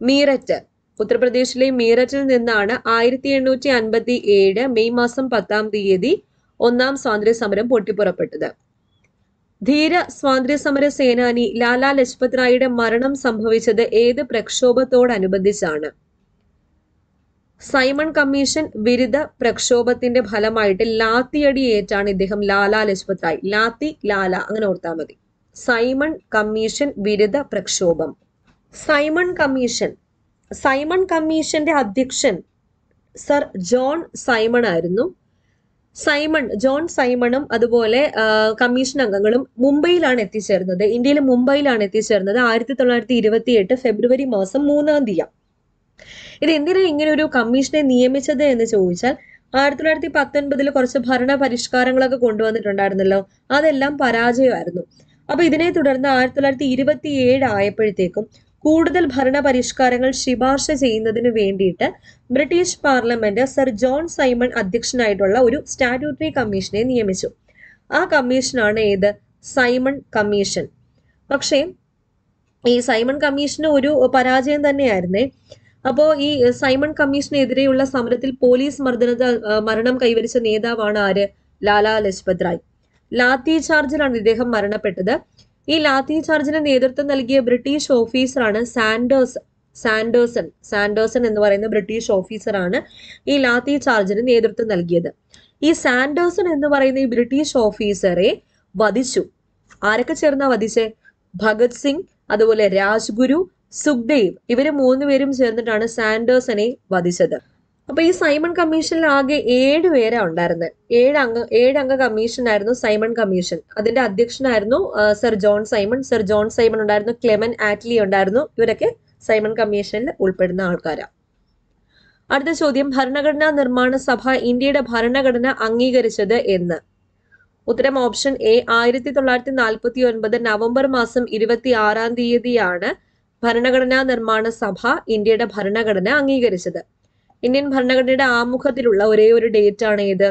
മീററ്റ് ഉത്തർപ്രദേശിലെ മീററ്റിൽ നിന്നാണ് ആയിരത്തി എണ്ണൂറ്റി അൻപത്തി ഏഴ് മെയ് മാസം പത്താം തീയതി ഒന്നാം സ്വാതന്ത്ര്യ സമരം പൊട്ടിപ്പുറപ്പെട്ടത് ധീര സ്വാതന്ത്ര്യ സമര സേനാനി ലാലാ ലജ്പത് റായിയുടെ മരണം സംഭവിച്ചത് ഏത് പ്രക്ഷോഭത്തോടനുബന്ധിച്ചാണ് സൈമൺ കമ്മീഷൻ വിരുദ്ധ പ്രക്ഷോഭത്തിന്റെ ഫലമായിട്ട് ലാത്തിയടി ഏറ്റാണ് ഇദ്ദേഹം ലാലാ ലജ്പത് റായ് ലാത്തി ലാല അങ്ങനെ ഓർത്താൽ മതി സൈമൺ കമ്മീഷൻ വിരുദ്ധ പ്രക്ഷോഭം സൈമൺ കമ്മീഷൻ സൈമൺ കമ്മീഷന്റെ അധ്യക്ഷൻ സർ ജോൺ സൈമൺ ആയിരുന്നു സൈമൺ ജോൺ സൈമണും അതുപോലെ കമ്മീഷൻ അംഗങ്ങളും മുംബൈയിലാണ് എത്തിച്ചേർന്നത് ഇന്ത്യയിലെ മുംബൈയിലാണ് എത്തിച്ചേർന്നത് ആയിരത്തി തൊള്ളായിരത്തി ഇരുപത്തി എട്ട് ഫെബ്രുവരി മാസം മൂന്നാം തീയതി ഇത് എന്തിനാ ഇങ്ങനെ ഒരു കമ്മീഷനെ നിയമിച്ചത് എന്ന് ചോദിച്ചാൽ ആയിരത്തി തൊള്ളായിരത്തി പത്തൊൻപതിൽ കുറച്ച് ഭരണ പരിഷ്കാരങ്ങളൊക്കെ കൊണ്ടുവന്നിട്ടുണ്ടായിരുന്നല്ലോ അതെല്ലാം പരാജയമായിരുന്നു അപ്പൊ ഇതിനെ തുടർന്ന് ആയിരത്തി തൊള്ളായിരത്തി ഇരുപത്തി ഏഴ് ആയപ്പോഴത്തേക്കും കൂടുതൽ ഭരണ പരിഷ്കാരങ്ങൾ ശുപാർശ ചെയ്യുന്നതിന് വേണ്ടിയിട്ട് British parliament sir John Simon അധ്യക്ഷനായിട്ടുള്ള ഒരു സ്റ്റാറ്റ്യൂട്ടറി കമ്മീഷനെ നിയമിച്ചു ആ കമ്മീഷനാണ് ഏത് സൈമൺ കമ്മീഷൻ പക്ഷേ ഈ സൈമൺ കമ്മീഷന് ഒരു പരാജയം തന്നെയായിരുന്നേ അപ്പോൾ ഈ സൈമൺ കമ്മീഷനെതിരെയുള്ള സമരത്തിൽ പോലീസ് മർദ്ദനത മരണം കൈവരിച്ച നേതാവാണ് ആര് ലാലാ ലജ്പത് റായ് ലാത്തി ചാർജിലാണ് ഇദ്ദേഹം മരണപ്പെട്ടത് ഈ ലാത്തി ചാർജിന് നേതൃത്വം നൽകിയ ബ്രിട്ടീഷ് ഓഫീസറാണ് സാൻഡേഴ്സ് സാൻഡേഴ്സൺ സാൻഡേഴ്സൺ എന്ന് പറയുന്ന ബ്രിട്ടീഷ് ഓഫീസറാണ് ഈ ലാത്തി ചാർജിന് നേതൃത്വം നൽകിയത് ഈ സാൻഡേഴ്സൺ എന്ന് പറയുന്ന ഈ ബ്രിട്ടീഷ് ഓഫീസറെ വധിച്ചു ആരൊക്കെ ചേർന്നാ വധിച്ചേ ഭഗത് സിംഗ് അതുപോലെ രാജ്ഗുരു സുഖ്ദേവ് ഇവർ മൂന്നുപേരും ചേർന്നിട്ടാണ് സാൻഡേഴ്സനെ വധിച്ചത് അപ്പൊ ഈ സൈമൺ കമ്മീഷനിൽ ആകെ ഏഴ് പേരാ ഉണ്ടായിരുന്നത് ഏഴ് അംഗ ഏഴ് അംഗ ആയിരുന്നു സൈമൺ കമ്മീഷൻ അതിന്റെ അധ്യക്ഷനായിരുന്നു sir John Simon sir John Simon ഉണ്ടായിരുന്നു ക്ലെമൻ ആറ്റ്ലി ഉണ്ടായിരുന്നു ഇവരൊക്കെ സൈമൺ കമ്മീഷനിൽ ഉൾപ്പെടുന്ന ആൾക്കാരാണ് അടുത്ത ചോദ്യം ഭരണഘടനാ നിർമ്മാണ സഭ ഇന്ത്യയുടെ ഭരണഘടന അംഗീകരിച്ചത് എന്ന് ഉത്തരം ഓപ്ഷൻ എ ആയിരത്തി തൊള്ളായിരത്തി നാൽപ്പത്തി ഒൻപത് നവംബർ മാസം ഇരുപത്തി ആറാം തീയതിയാണ് ഭരണഘടനാ നിർമ്മാണ സഭ ഇന്ത്യയുടെ ഭരണഘടന അംഗീകരിച്ചത് ഇന്ത്യൻ ഭരണഘടനയുടെ ആമുഖത്തിലുള്ള ഒരേ ഒരു ഡേറ്റ് ആണ് ഏത്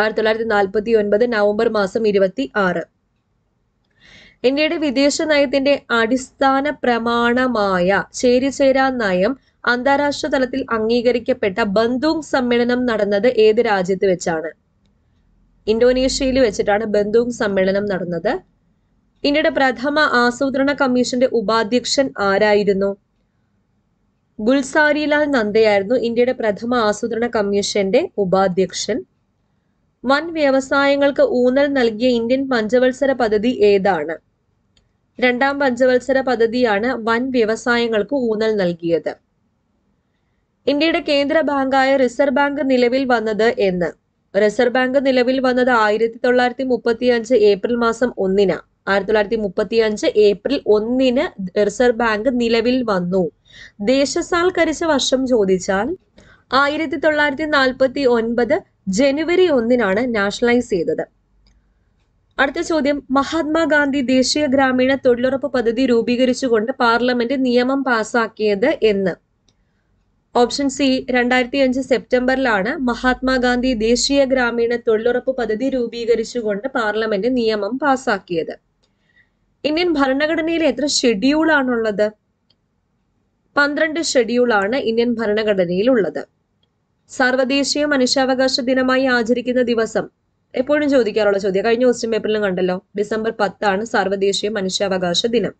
ആയിരത്തി തൊള്ളായിരത്തി നാൽപ്പത്തി ഒൻപത് നവംബർ മാസം ഇരുപത്തി ആറ് ഇന്ത്യയുടെ വിദേശ നയത്തിന്റെ അടിസ്ഥാന പ്രമാണമായ ചേരിചേരാ നയം അന്താരാഷ്ട്ര തലത്തിൽ അംഗീകരിക്കപ്പെട്ട ബന്ധുങ് സമ്മേളനം നടന്നത് ഏത് രാജ്യത്ത് വെച്ചാണ് ഇന്തോനേഷ്യയിൽ വെച്ചിട്ടാണ് ബന്ധുങ് സമ്മേളനം നടന്നത് ഇന്ത്യയുടെ പ്രഥമ ആസൂത്രണ കമ്മീഷന്റെ ഉപാധ്യക്ഷൻ ആരായിരുന്നു ഗുൽസാരിലാൽ നന്ദയായിരുന്നു ഇന്ത്യയുടെ പ്രഥമ ആസൂത്രണ കമ്മീഷന്റെ ഉപാധ്യക്ഷൻ വൻ വ്യവസായങ്ങൾക്ക് ഊന്നൽ നൽകിയ ഇന്ത്യൻ പഞ്ചവത്സര പദ്ധതി ഏതാണ് രണ്ടാം പഞ്ചവത്സര പദ്ധതിയാണ് വൻ വ്യവസായങ്ങൾക്ക് ഊന്നൽ നൽകിയത് ഇന്ത്യയുടെ കേന്ദ്ര ബാങ്കായ റിസർവ് ബാങ്ക് നിലവിൽ വന്നത് എന്ന് റിസർവ് ബാങ്ക് നിലവിൽ വന്നത് ആയിരത്തി തൊള്ളായിരത്തി മുപ്പത്തി അഞ്ച് ഏപ്രിൽ മാസം ഒന്നിനാണ് ആയിരത്തി തൊള്ളായിരത്തി മുപ്പത്തി അഞ്ച് ഏപ്രിൽ ഒന്നിന് റിസർവ് ബാങ്ക് നിലവിൽ വന്നു ദേശസാൽക്കരിച്ച വർഷം ചോദിച്ചാൽ ആയിരത്തി തൊള്ളായിരത്തി നാൽപ്പത്തി ഒൻപത് ജനുവരി ഒന്നിനാണ് നാഷണലൈസ് ചെയ്തത് അടുത്ത ചോദ്യം മഹാത്മാഗാന്ധി ദേശീയ ഗ്രാമീണ തൊഴിലുറപ്പ് പദ്ധതി രൂപീകരിച്ചുകൊണ്ട് പാർലമെന്റ് നിയമം പാസാക്കിയത് എന്ന് ഓപ്ഷൻ സി രണ്ടായിരത്തി അഞ്ച് സെപ്റ്റംബറിലാണ് മഹാത്മാഗാന്ധി ദേശീയ ഗ്രാമീണ തൊഴിലുറപ്പ് പദ്ധതി രൂപീകരിച്ചുകൊണ്ട് പാർലമെന്റ് നിയമം പാസാക്കിയത് ഇന്ത്യൻ ഭരണഘടനയിൽ എത്ര ഷെഡ്യൂൾ ആണുള്ളത് പന്ത്രണ്ട് ഷെഡ്യൂൾ ആണ് ഇന്ത്യൻ ഭരണഘടനയിൽ ഉള്ളത് സർവദേശീയ മനുഷ്യാവകാശ ദിനമായി ആചരിക്കുന്ന ദിവസം എപ്പോഴും ചോദിക്കാറുള്ള ചോദ്യം കഴിഞ്ഞ ക്വസ്റ്റ്യൻ പേപ്പറിലും കണ്ടല്ലോ ഡിസംബർ പത്താണ് സർവദേശീയ മനുഷ്യാവകാശ ദിനം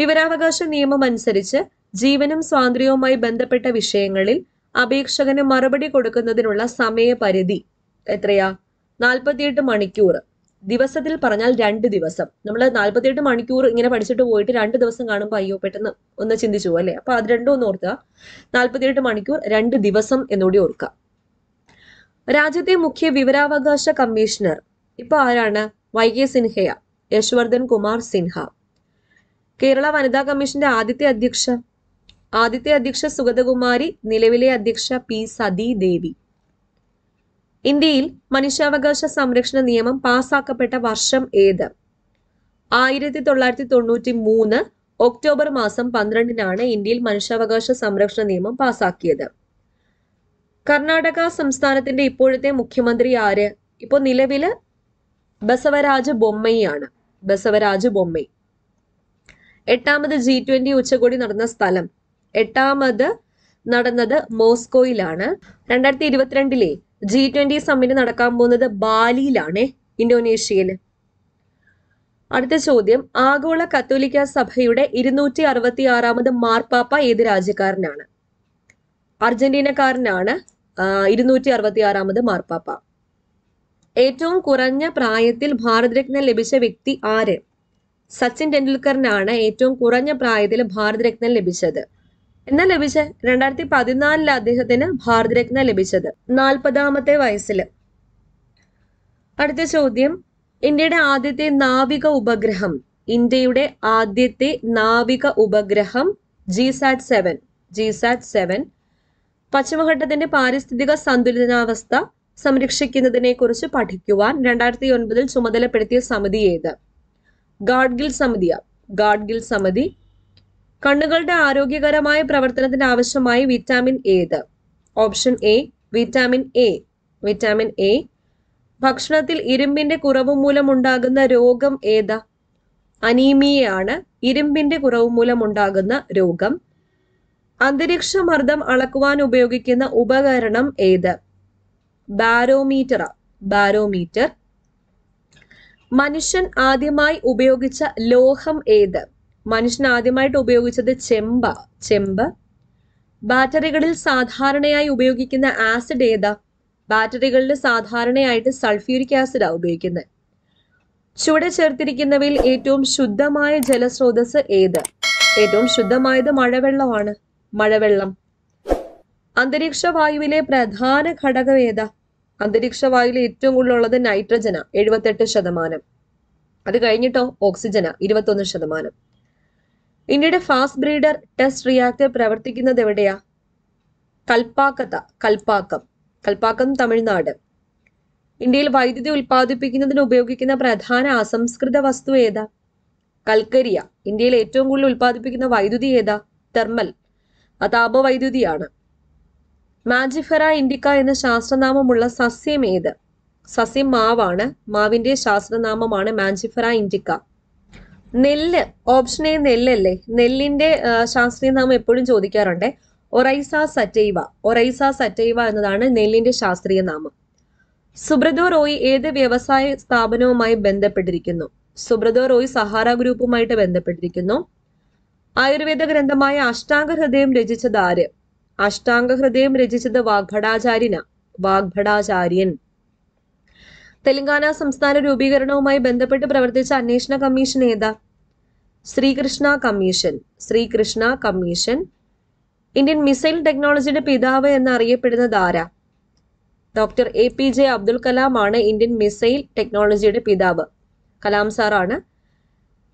വിവരാവകാശ നിയമം അനുസരിച്ച് ജീവനും സ്വാതന്ത്ര്യവുമായി ബന്ധപ്പെട്ട വിഷയങ്ങളിൽ അപേക്ഷകന് മറുപടി കൊടുക്കുന്നതിനുള്ള സമയപരിധി എത്രയാ നാൽപ്പത്തിയെട്ട് മണിക്കൂർ ദിവസത്തിൽ പറഞ്ഞാൽ രണ്ട് ദിവസം നമ്മൾ നാൽപ്പത്തിയെട്ട് മണിക്കൂർ ഇങ്ങനെ പഠിച്ചിട്ട് പോയിട്ട് രണ്ട് ദിവസം കാണുമ്പോൾ അയ്യോ പെട്ടെന്ന് ഒന്ന് ചിന്തിച്ചു അല്ലേ അപ്പൊ അത് രണ്ടും ഒന്ന് ഓർക്കുക നാൽപ്പത്തിയെട്ട് മണിക്കൂർ രണ്ട് ദിവസം എന്നുകൂടി ഓർക്കുക രാജ്യത്തെ മുഖ്യ വിവരാവകാശ കമ്മീഷണർ ഇപ്പൊ ആരാണ് വൈ കെ സിൻഹയ യശ്വർദ്ധൻ കുമാർ സിൻഹ കേരള വനിതാ കമ്മീഷന്റെ ആദ്യത്തെ അധ്യക്ഷ ആദ്യത്തെ അധ്യക്ഷ സുഗതകുമാരി നിലവിലെ അധ്യക്ഷ പി സതീ ദേവി ഇന്ത്യയിൽ മനുഷ്യാവകാശ സംരക്ഷണ നിയമം പാസാക്കപ്പെട്ട വർഷം ഏത് ആയിരത്തി തൊള്ളായിരത്തി തൊണ്ണൂറ്റി മൂന്ന് ഒക്ടോബർ മാസം പന്ത്രണ്ടിനാണ് ഇന്ത്യയിൽ മനുഷ്യാവകാശ സംരക്ഷണ നിയമം പാസാക്കിയത് കർണാടക സംസ്ഥാനത്തിന്റെ ഇപ്പോഴത്തെ മുഖ്യമന്ത്രി ആര് ഇപ്പോൾ നിലവില് ബസവരാജ ബൊമ്മയാണ് ബസവരാജ ബൊമ്മൈ എട്ടാമത് ജി ട്വന്റി ഉച്ചകോടി നടന്ന സ്ഥലം എട്ടാമത് നടന്നത് മോസ്കോയിലാണ് രണ്ടായിരത്തി ഇരുപത്തിരണ്ടിലെ ജി ട്വന്റി സമ്മിറ്റ് നടക്കാൻ പോകുന്നത് ബാലിയിലാണ് ഇന്തോനേഷ്യയിൽ അടുത്ത ചോദ്യം ആഗോള കത്തോലിക്ക സഭയുടെ ഇരുന്നൂറ്റി അറുപത്തി ആറാമത് മാർപ്പാപ്പ ഏത് രാജ്യക്കാരനാണ് അർജന്റീനക്കാരനാണ് ഇരുന്നൂറ്റി അറുപത്തി ആറാമത് മാർപ്പാപ്പ ഏറ്റവും കുറഞ്ഞ പ്രായത്തിൽ ഭാരതരത്നം ലഭിച്ച വ്യക്തി ആര് സച്ചിൻ ടെണ്ടുൽക്കറിനാണ് ഏറ്റവും കുറഞ്ഞ പ്രായത്തിൽ ഭാരതരത്നം ലഭിച്ചത് എന്ന ലഭിച്ച രണ്ടായിരത്തി പതിനാലില് അദ്ദേഹത്തിന് ഭാരതരത്ന ലഭിച്ചത് നാൽപ്പതാമത്തെ വയസ്സിൽ അടുത്ത ചോദ്യം ഇന്ത്യയുടെ ആദ്യത്തെ നാവിക ഉപഗ്രഹം ഇന്ത്യയുടെ ആദ്യത്തെ നാവിക ഉപഗ്രഹം ജിസാറ്റ് സെവൻ ജിസാറ്റ് സെവൻ പശ്ചിമഘട്ടത്തിന്റെ പാരിസ്ഥിതിക സന്തുലിതാവസ്ഥ സംരക്ഷിക്കുന്നതിനെ കുറിച്ച് പഠിക്കുവാൻ രണ്ടായിരത്തി ഒൻപതിൽ ചുമതലപ്പെടുത്തിയ സമിതി ഏത് ഗാഡ്ഗിൽ സമിതിയാണ് ഗാഡ്ഗിൽ സമിതി കണ്ണുകളുടെ ആരോഗ്യകരമായ പ്രവർത്തനത്തിന് ആവശ്യമായി വിറ്റാമിൻ ഏത് option A vitamin A vitamin A ഭക്ഷണത്തിൽ ഇരുമ്പിന്റെ കുറവ് മൂലം ഉണ്ടാകുന്ന രോഗം ഏതാ അനീമിയയാണ് ഇരുമ്പിന്റെ കുറവ് മൂലം ഉണ്ടാകുന്ന രോഗം അന്തരീക്ഷ മർദ്ദം അളക്കുവാൻ ഉപയോഗിക്കുന്ന ഉപകരണം ഏത് ബാരോമീറ്റർ ബാരോമീറ്റർ മനുഷ്യൻ ആദ്യമായി ഉപയോഗിച്ച ലോഹം ഏത് മനുഷ്യൻ ആദ്യമായിട്ട് ഉപയോഗിച്ചത് ചെമ്പ ചെമ്പ് ബാറ്ററികളിൽ സാധാരണയായി ഉപയോഗിക്കുന്ന ആസിഡ് ഏതാ ബാറ്ററികളിൽ സാധാരണയായിട്ട് സൾഫ്യൂരിക് ആസിഡാ ഉപയോഗിക്കുന്നത് ചുവടെ ചേർത്തിരിക്കുന്നവയിൽ ഏറ്റവും ശുദ്ധമായ ജലസ്രോതസ് ഏത് ഏറ്റവും ശുദ്ധമായത് മഴവെള്ളമാണ് മഴവെള്ളം അന്തരീക്ഷ വായുവിലെ പ്രധാന ഘടകം ഏതാ അന്തരീക്ഷ വായുവിൽ ഏറ്റവും കൂടുതലുള്ളത് നൈട്രജനാണ് എഴുപത്തെട്ട് ശതമാനം അത് കഴിഞ്ഞിട്ടോ ഓക്സിജനാണ് ഇരുപത്തൊന്ന് ശതമാനം ഇന്ത്യയുടെ ഫാസ്റ്റ് ബ്രീഡർ ടെസ്റ്റ് റിയാക്ടർ പ്രവർത്തിക്കുന്നത് എവിടെയാ കൽപ്പാക്കത കൽപ്പാക്കം കൽപ്പാക്കം തമിഴ്നാട് ഇന്ത്യയിൽ വൈദ്യുതി ഉൽപ്പാദിപ്പിക്കുന്നതിന് ഉപയോഗിക്കുന്ന പ്രധാന അസംസ്കൃത വസ്തു ഏതാ കൽക്കരിയ ഇന്ത്യയിൽ ഏറ്റവും കൂടുതൽ ഉൽപ്പാദിപ്പിക്കുന്ന വൈദ്യുതി ഏതാ തെർമൽ അത് വൈദ്യുതിയാണ് മാജിഫെറ ഇൻഡിക്ക എന്ന ശാസ്ത്രനാമമുള്ള സസ്യം ഏത് സസ്യം മാവാണ് മാവിന്റെ ശാസ്ത്രനാമമാണ് മാഞ്ചിഫെറ ഇൻഡിക്ക നെല്ല് ഓപ്ഷൻ എ നെല്ലല്ലേ നെല്ലിന്റെ ശാസ്ത്രീയ നാമം എപ്പോഴും ചോദിക്കാറുണ്ട് ഒറൈസ സറ്റൈവ ഒറൈസ സറ്റൈവ എന്നതാണ് നെല്ലിന്റെ ശാസ്ത്രീയ നാമം സുബ്രതോ റോയ് ഏത് വ്യവസായ സ്ഥാപനവുമായി ബന്ധപ്പെട്ടിരിക്കുന്നു സുബ്രതോ റോയ് സഹാര ഗ്രൂപ്പുമായിട്ട് ബന്ധപ്പെട്ടിരിക്കുന്നു ആയുർവേദ ഗ്രന്ഥമായ അഷ്ടാംഗ ഹൃദയം രചിച്ചത് ആര് അഷ്ടാംഗ ഹൃദയം രചിച്ചത് വാഗ്ഭടാചാര്യന വാഗ്ഭടാചാര്യൻ തെലങ്കാന സംസ്ഥാന രൂപീകരണവുമായി ബന്ധപ്പെട്ട് പ്രവർത്തിച്ച അന്വേഷണ കമ്മീഷൻ ഏതാ Srikrishna commission Srikrishna commission Indian missile ടെക്നോളജിയുടെ പിതാവ് അറിയപ്പെടുന്നത് ആരാ doctor A P J Abdul Kalam ആണ് ഇന്ത്യൻ മിസൈൽ ടെക്നോളജിയുടെ പിതാവ് കലാം സാറാണ്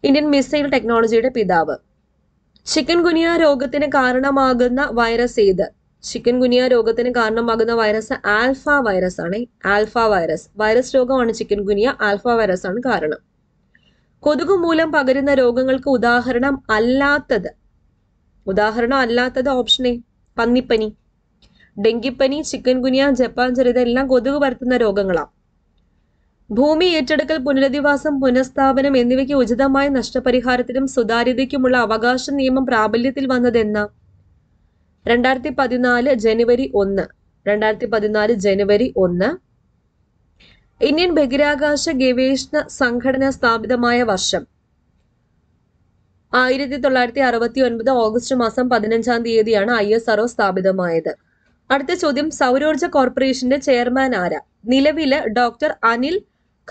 ഇന്ത്യൻ മിസൈൽ ടെക്നോളജിയുടെ പിതാവ് ചിക്കൻ ഗുനിയ രോഗത്തിന് കാരണമാകുന്ന വൈറസ് ഏത് ചിക്കൻ ഗുനിയ രോഗത്തിന് കാരണമാകുന്ന വൈറസ് ആൽഫ വൈറസ് ആണ് ആൽഫ വൈറസ് വൈറസ് രോഗമാണ് ചിക്കൻ ഗുനിയ ആൽഫ വൈറസ് ആണ് കാരണം കൊതുക് മൂലം പകരുന്ന രോഗങ്ങൾക്ക് ഉദാഹരണം അല്ലാത്തത് ഉദാഹരണം അല്ലാത്തത് ഓപ്ഷനെ പന്നിപ്പനി ഡെങ്കിപ്പനി ചിക്കൻ ഗുനിയ ജപ്പാൻ ചരിത എല്ലാം കൊതുക് പരത്തുന്ന രോഗങ്ങളാണ് ഭൂമി ഏറ്റെടുക്കൽ പുനരധിവാസം പുനഃസ്ഥാപനം എന്നിവയ്ക്ക് ഉചിതമായ നഷ്ടപരിഹാരത്തിനും സുതാര്യതയ്ക്കുമുള്ള അവകാശ നിയമം പ്രാബല്യത്തിൽ വന്നതെന്ന രണ്ടായിരത്തി പതിനാല് ജനുവരി ഒന്ന് രണ്ടായിരത്തി പതിനാല് ജനുവരി ഒന്ന് ഇന്ത്യൻ ബഹിരാകാശ ഗവേഷണ സംഘടന സ്ഥാപിതമായ വർഷം ആയിരത്തി തൊള്ളായിരത്തി അറുപത്തി ഒൻപത് ഓഗസ്റ്റ് മാസം പതിനഞ്ചാം തീയതിയാണ് ഐ എസ് ആർഒ സ്ഥാപിതമായത് അടുത്ത ചോദ്യം സൗരോർജ കോർപ്പറേഷന്റെ ചെയർമാൻ ആരാ നിലവില് ഡോക്ടർ അനിൽ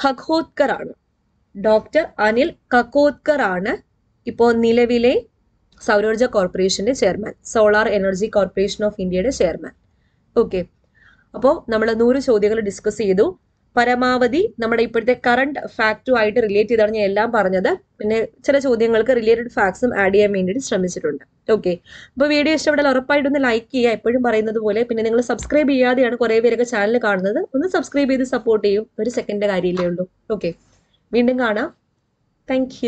ഖഖോത്കർ ആണ് ഡോക്ടർ അനിൽ ഖക്കോത്കർ ആണ് ഇപ്പോ നിലവിലെ സൗരോർജ കോർപ്പറേഷന്റെ chairman solar energy corporation of ഇന്ത്യയുടെ ചെയർമാൻ ഓക്കെ അപ്പോൾ നമ്മൾ നൂറ് ചോദ്യങ്ങൾ ഡിസ്കസ് ചെയ്തു പരമാവധി നമ്മുടെ ഇപ്പോഴത്തെ കറണ്ട് ഫാക്റ്റുമായിട്ട് റിലേറ്റ് ചെയ്താണ് ഞാൻ എല്ലാം പറഞ്ഞത് പിന്നെ ചില ചോദ്യങ്ങൾക്ക് റിലേറ്റഡ് ഫാക്ട്സും ആഡ് ചെയ്യാൻ വേണ്ടിയിട്ട് ശ്രമിച്ചിട്ടുണ്ട് ഓക്കെ അപ്പോൾ വീഡിയോ ഇഷ്ടപ്പെട്ടാൽ ഉറപ്പായിട്ടൊന്ന് ലൈക്ക് ചെയ്യുക എപ്പോഴും പറയുന്നത് പോലെ പിന്നെ നിങ്ങൾ സബ്സ്ക്രൈബ് ചെയ്യാതെയാണ് കുറേ പേരൊക്കെ ചാനൽ കാണുന്നത് ഒന്ന് സബ്സ്ക്രൈബ് ചെയ്ത് സപ്പോർട്ട് ചെയ്യും ഒരു സെക്കൻഡ് കാര്യമില്ലേ ഉള്ളൂ ഓക്കെ വീണ്ടും കാണാം താങ്ക്